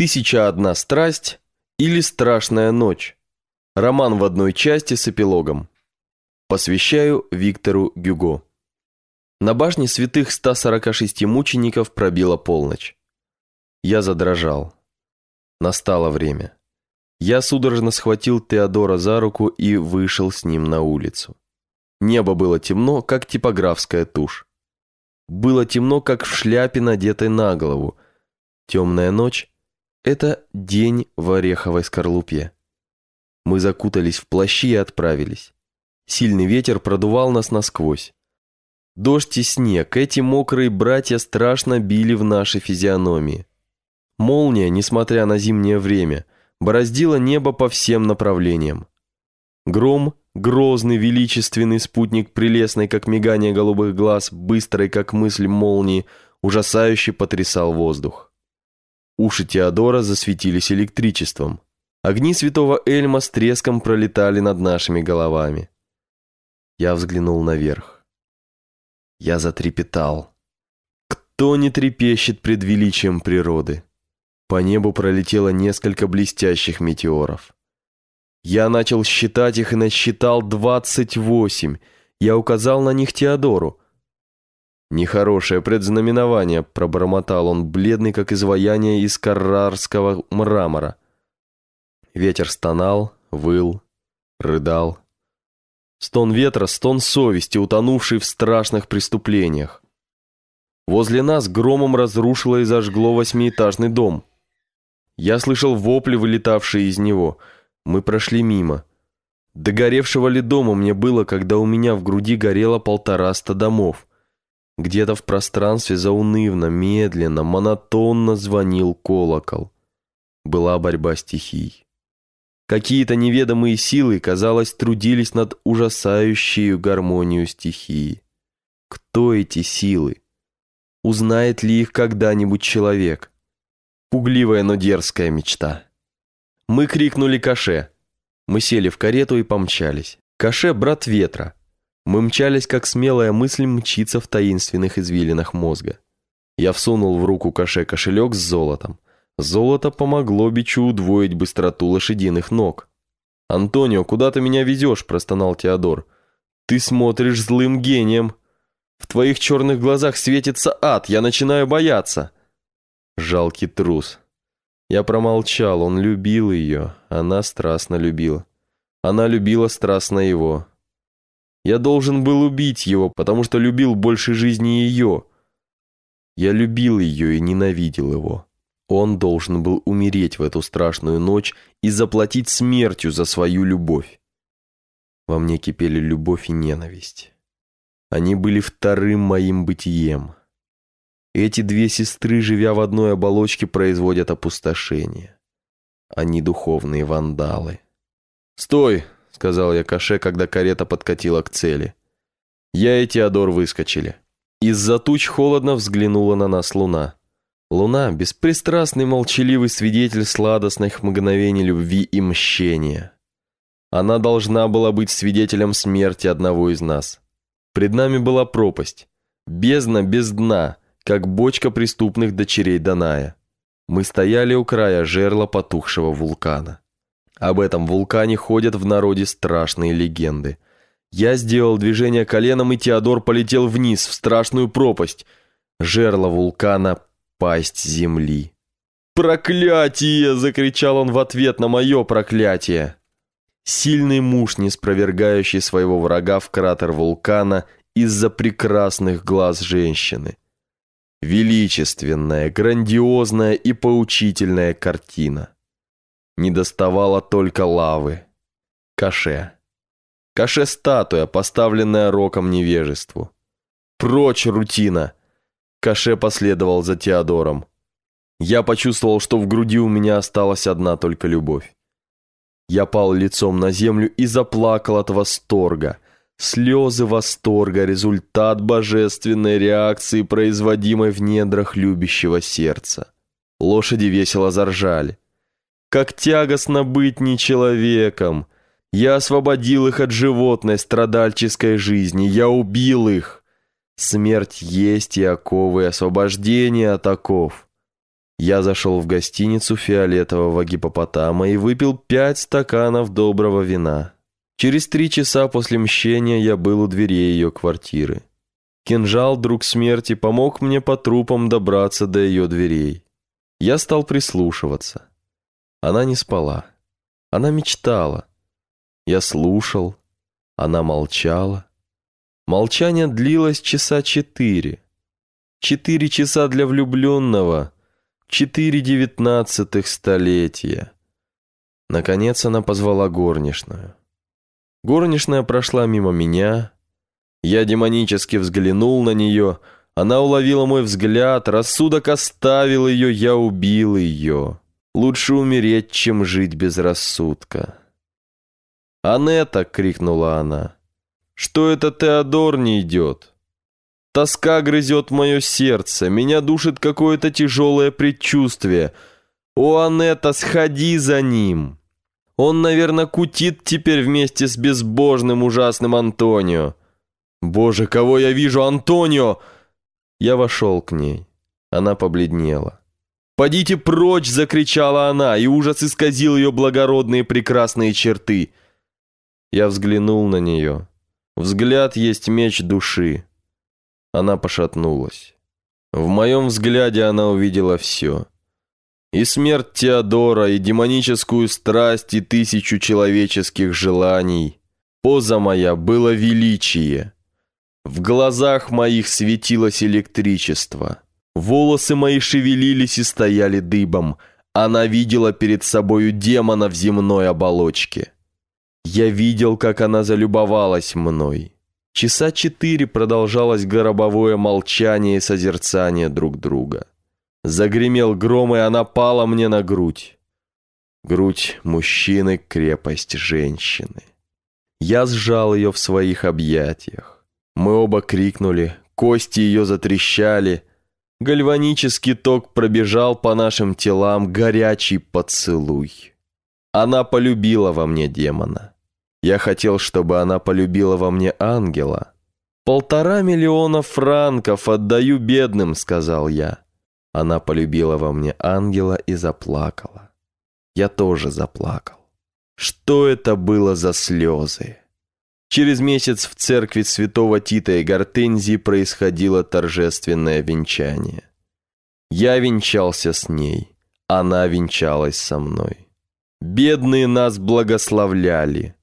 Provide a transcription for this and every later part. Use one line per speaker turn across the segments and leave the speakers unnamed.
«Тысяча одна страсть» или «Страшная ночь». Роман в одной части с эпилогом. Посвящаю Виктору Гюго. На башне святых 146 мучеников пробила полночь. Я задрожал. Настало время. Я судорожно схватил Теодора за руку и вышел с ним на улицу. Небо было темно, как типографская тушь. Было темно, как в шляпе, надетой на голову. Темная ночь это день в ореховой скорлупе. Мы закутались в плащи и отправились. Сильный ветер продувал нас насквозь. Дождь и снег, эти мокрые братья страшно били в наши физиономии. Молния, несмотря на зимнее время, бороздила небо по всем направлениям. Гром, грозный величественный спутник прелестный, как мигание голубых глаз, быстрый, как мысль молнии, ужасающе потрясал воздух. Уши Теодора засветились электричеством. Огни святого Эльма с треском пролетали над нашими головами. Я взглянул наверх. Я затрепетал. Кто не трепещет пред величием природы? По небу пролетело несколько блестящих метеоров. Я начал считать их и насчитал двадцать восемь. Я указал на них Теодору. «Нехорошее предзнаменование», — пробормотал он, бледный, как изваяние из каррарского мрамора. Ветер стонал, выл, рыдал. Стон ветра, стон совести, утонувший в страшных преступлениях. Возле нас громом разрушило и зажгло восьмиэтажный дом. Я слышал вопли, вылетавшие из него. Мы прошли мимо. Догоревшего ли дома мне было, когда у меня в груди горело полтораста домов? Где-то в пространстве заунывно, медленно, монотонно звонил колокол. Была борьба стихий. Какие-то неведомые силы, казалось, трудились над ужасающей гармонию стихии. Кто эти силы? Узнает ли их когда-нибудь человек? Пугливая, но дерзкая мечта. Мы крикнули Каше. Мы сели в карету и помчались. Каше – брат Ветра – мы мчались, как смелая мысль мчится в таинственных извилинах мозга. Я всунул в руку Каше кошелек с золотом. Золото помогло Бичу удвоить быстроту лошадиных ног. «Антонио, куда ты меня везешь?» – простонал Теодор. «Ты смотришь злым гением. В твоих черных глазах светится ад, я начинаю бояться». Жалкий трус. Я промолчал, он любил ее, она страстно любила. Она любила страстно его. Я должен был убить его, потому что любил больше жизни ее. Я любил ее и ненавидел его. Он должен был умереть в эту страшную ночь и заплатить смертью за свою любовь. Во мне кипели любовь и ненависть. Они были вторым моим бытием. Эти две сестры, живя в одной оболочке, производят опустошение. Они духовные вандалы. «Стой!» — сказал я Каше, когда карета подкатила к цели. Я и Теодор выскочили. Из-за туч холодно взглянула на нас луна. Луна — беспристрастный молчаливый свидетель сладостных мгновений любви и мщения. Она должна была быть свидетелем смерти одного из нас. Пред нами была пропасть. Бездна без дна, как бочка преступных дочерей Даная. Мы стояли у края жерла потухшего вулкана. Об этом вулкане ходят в народе страшные легенды. Я сделал движение коленом, и Теодор полетел вниз, в страшную пропасть. Жерло вулкана — пасть земли. «Проклятие!» — закричал он в ответ на мое проклятие. Сильный муж, не спровергающий своего врага в кратер вулкана из-за прекрасных глаз женщины. Величественная, грандиозная и поучительная картина. Не только лавы. Каше. Каше-статуя, поставленная роком невежеству. «Прочь, рутина!» Каше последовал за Теодором. Я почувствовал, что в груди у меня осталась одна только любовь. Я пал лицом на землю и заплакал от восторга. Слезы восторга – результат божественной реакции, производимой в недрах любящего сердца. Лошади весело заржали. Как тягостно быть не человеком. Я освободил их от животной страдальческой жизни. Я убил их. Смерть есть и оковы, и освобождение от оков. Я зашел в гостиницу фиолетового гипопотама и выпил пять стаканов доброго вина. Через три часа после мщения я был у дверей ее квартиры. Кинжал, друг смерти, помог мне по трупам добраться до ее дверей. Я стал прислушиваться. Она не спала. Она мечтала. Я слушал. Она молчала. Молчание длилось часа четыре. Четыре часа для влюбленного. Четыре девятнадцатых столетия. Наконец она позвала горничную. Горничная прошла мимо меня. Я демонически взглянул на нее. Она уловила мой взгляд. Рассудок оставил ее. Я убил ее. Лучше умереть, чем жить без рассудка. «Анетта!» — крикнула она. «Что это Теодор не идет?» «Тоска грызет мое сердце, меня душит какое-то тяжелое предчувствие. О, Анетта, сходи за ним!» «Он, наверное, кутит теперь вместе с безбожным ужасным Антонио». «Боже, кого я вижу, Антонио!» Я вошел к ней. Она побледнела. «Подите прочь!» — закричала она, и ужас исказил ее благородные прекрасные черты. Я взглянул на нее. Взгляд есть меч души. Она пошатнулась. В моем взгляде она увидела все. И смерть Теодора, и демоническую страсть, и тысячу человеческих желаний. Поза моя была величие. В глазах моих светилось электричество. Волосы мои шевелились и стояли дыбом. Она видела перед собою демона в земной оболочке. Я видел, как она залюбовалась мной. Часа четыре продолжалось гробовое молчание и созерцание друг друга. Загремел гром, и она пала мне на грудь. Грудь мужчины — крепость женщины. Я сжал ее в своих объятиях. Мы оба крикнули, кости ее затрещали — Гальванический ток пробежал по нашим телам горячий поцелуй. Она полюбила во мне демона. Я хотел, чтобы она полюбила во мне ангела. «Полтора миллиона франков отдаю бедным», — сказал я. Она полюбила во мне ангела и заплакала. Я тоже заплакал. Что это было за слезы? Через месяц в церкви святого Тита и Гортензии происходило торжественное венчание. Я венчался с ней, она венчалась со мной. Бедные нас благословляли.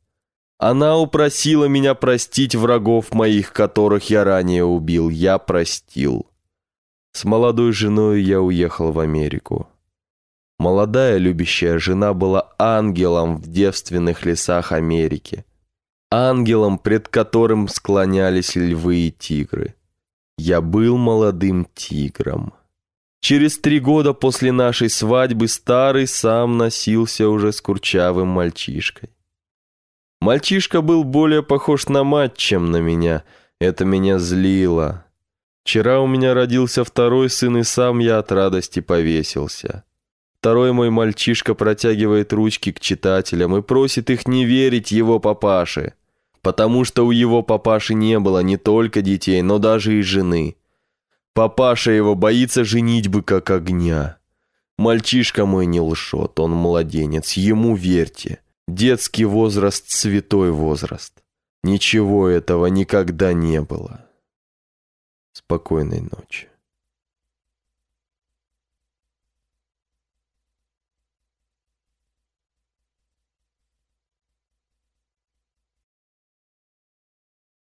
Она упросила меня простить врагов моих, которых я ранее убил. Я простил. С молодой женой я уехал в Америку. Молодая любящая жена была ангелом в девственных лесах Америки – ангелом, пред которым склонялись львы и тигры. Я был молодым тигром. Через три года после нашей свадьбы старый сам носился уже с курчавым мальчишкой. Мальчишка был более похож на мать, чем на меня. Это меня злило. Вчера у меня родился второй сын, и сам я от радости повесился второй мой мальчишка протягивает ручки к читателям и просит их не верить его папаше, потому что у его папаши не было не только детей, но даже и жены. Папаша его боится женить бы как огня. Мальчишка мой не лжет, он младенец, ему верьте. Детский возраст – святой возраст. Ничего этого никогда не было. Спокойной ночи.